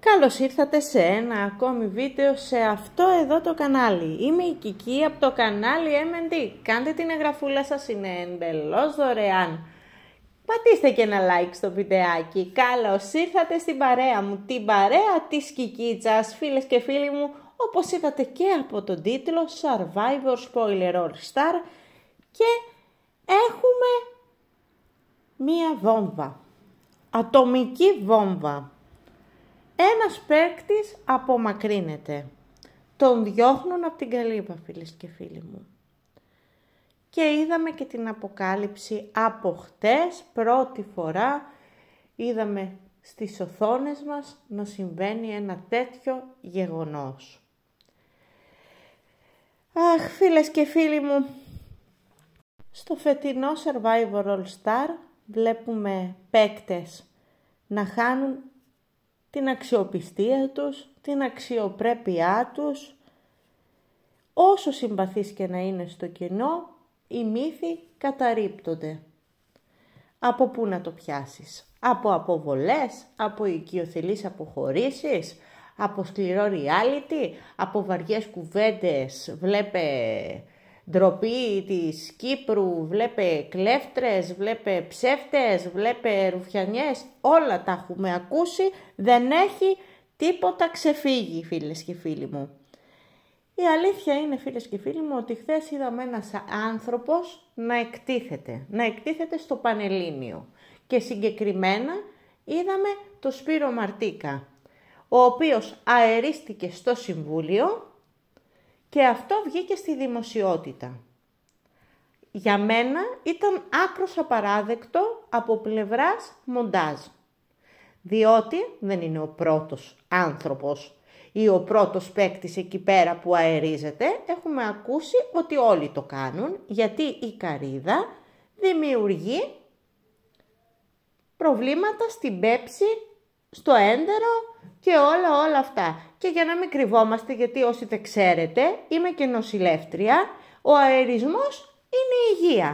Καλώς ήρθατε σε ένα ακόμη βίντεο σε αυτό εδώ το κανάλι. Είμαι η Κική από το κανάλι M&D. Κάντε την εγγραφούλα σας, είναι εντελώς δωρεάν. Πατήστε και ένα like στο βιντεάκι. Καλώς ήρθατε στην παρέα μου, την παρέα της Κικίτσας, φίλες και φίλοι μου. Όπως είδατε και από τον τίτλο Survivor Spoiler All Star και έχουμε μία βόμβα. Ατομική βόμβα. Ένας παίκτης απομακρύνεται. Τον διώχνουν από την καλύβα, φίλες και φίλοι μου. Και είδαμε και την αποκάλυψη από χτες, πρώτη φορά, είδαμε στις οθόνες μας να συμβαίνει ένα τέτοιο γεγονός. Αχ, φίλες και φίλοι μου, στο φετινό Survivor All Star βλέπουμε παίκτες να χάνουν την αξιοπιστία τους, την αξιοπρέπειά τους. Όσο συμπαθείς και να είναι στο κοινό, οι μύθοι καταρρύπτονται. Από πού να το πιάσεις. Από αποβολές, από οικειοθελείς αποχωρήσεις, από σκληρό reality, από βαριές κουβέντες, βλέπε ντροπή της Κύπρου, βλέπε κλέφτρες, βλέπε ψεύτες, βλέπε ρουφιανιές, όλα τα έχουμε ακούσει, δεν έχει τίποτα ξεφύγει φίλες και φίλοι μου. Η αλήθεια είναι φίλες και φίλοι μου ότι χθες είδαμε ένας άνθρωπος να εκτίθεται, να εκτίθεται στο Πανελλήνιο και συγκεκριμένα είδαμε το Σπύρο Μαρτίκα, ο οποίος αερίστηκε στο Συμβούλιο και αυτό βγήκε στη δημοσιότητα. Για μένα ήταν άκρος απαράδεκτο από πλευράς μοντάζ, διότι δεν είναι ο πρώτος άνθρωπος ή ο πρώτος παίκτης εκεί πέρα που αερίζεται, έχουμε ακούσει ότι όλοι το κάνουν, γιατί η καρίδα δημιουργεί προβλήματα στην πέψη στο έντερο και όλα όλα αυτά. Και για να μην κρυβόμαστε, γιατί όσοι δεν ξέρετε, είμαι και νοσηλεύτρια, ο αερισμός είναι η υγεία.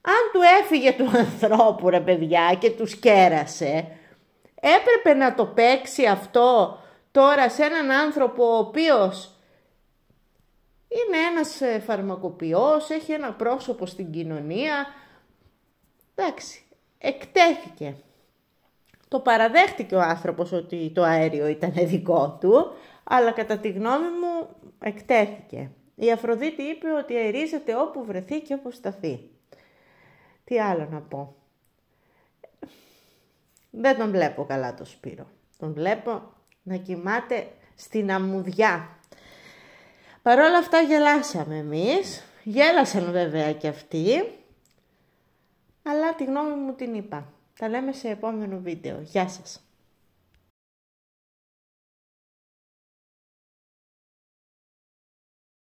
Αν του έφυγε του ανθρώπου ρε παιδιά και τους κέρασε, έπρεπε να το παίξει αυτό τώρα σε έναν άνθρωπο ο οποίος είναι ένας ε, φαρμακοποιός, έχει ένα πρόσωπο στην κοινωνία. Εντάξει, εκτέθηκε. Το παραδέχτηκε ο άνθρωπος ότι το αέριο ήταν δικό του, αλλά κατά τη γνώμη μου εκτέθηκε. Η Αφροδίτη είπε ότι αερίζεται όπου βρεθεί και όπου σταθεί. Τι άλλο να πω. Δεν τον βλέπω καλά το Σπύρο. Τον βλέπω να κοιμάται στην αμμουδιά. Παρ' όλα αυτά γελάσαμε εμείς. Γέλασαν βέβαια και αυτοί. Αλλά τη γνώμη μου την είπα. Τα λέμε σε επόμενο βίντεο. Γεια σας!